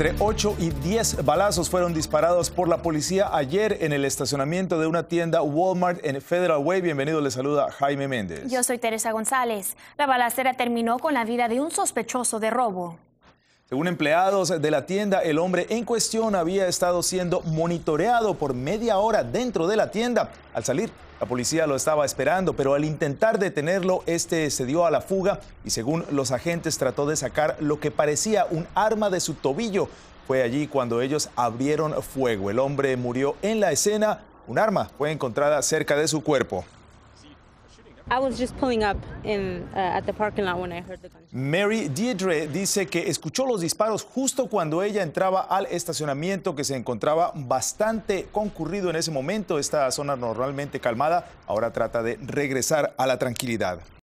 Entre 8 y 10 balazos fueron disparados por la policía ayer en el estacionamiento de una tienda Walmart en Federal Way. Bienvenido, le saluda Jaime Méndez. Yo soy Teresa González. La balacera terminó con la vida de un sospechoso de robo. Según empleados de la tienda, el hombre en cuestión había estado siendo monitoreado por media hora dentro de la tienda. Al salir, la policía lo estaba esperando, pero al intentar detenerlo, este se dio a la fuga y según los agentes trató de sacar lo que parecía un arma de su tobillo. Fue allí cuando ellos abrieron fuego. El hombre murió en la escena. Un arma fue encontrada cerca de su cuerpo. Mary Diedre dice que escuchó los disparos justo cuando ella entraba al estacionamiento que se encontraba bastante concurrido en ese momento. Esta zona normalmente calmada ahora trata de regresar a la tranquilidad.